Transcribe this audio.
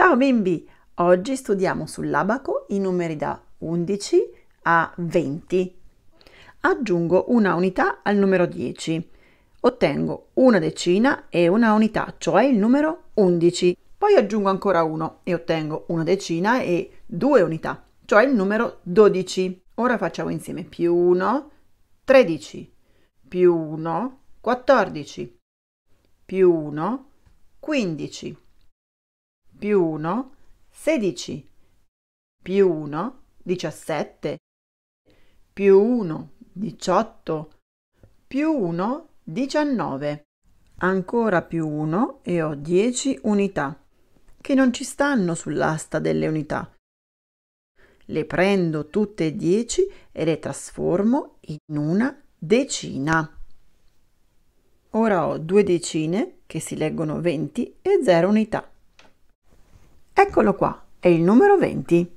Ciao bimbi! Oggi studiamo sull'abaco i numeri da 11 a 20. Aggiungo una unità al numero 10. Ottengo una decina e una unità, cioè il numero 11. Poi aggiungo ancora uno e ottengo una decina e due unità, cioè il numero 12. Ora facciamo insieme più 1, 13, più 1, 14, più 1, 15 più 1, 16, più 1, 17, più 1, 18, più 1, 19. Ancora più 1 e ho 10 unità, che non ci stanno sull'asta delle unità. Le prendo tutte e 10 e le trasformo in una decina. Ora ho due decine che si leggono 20 e 0 unità. Eccolo qua, è il numero 20.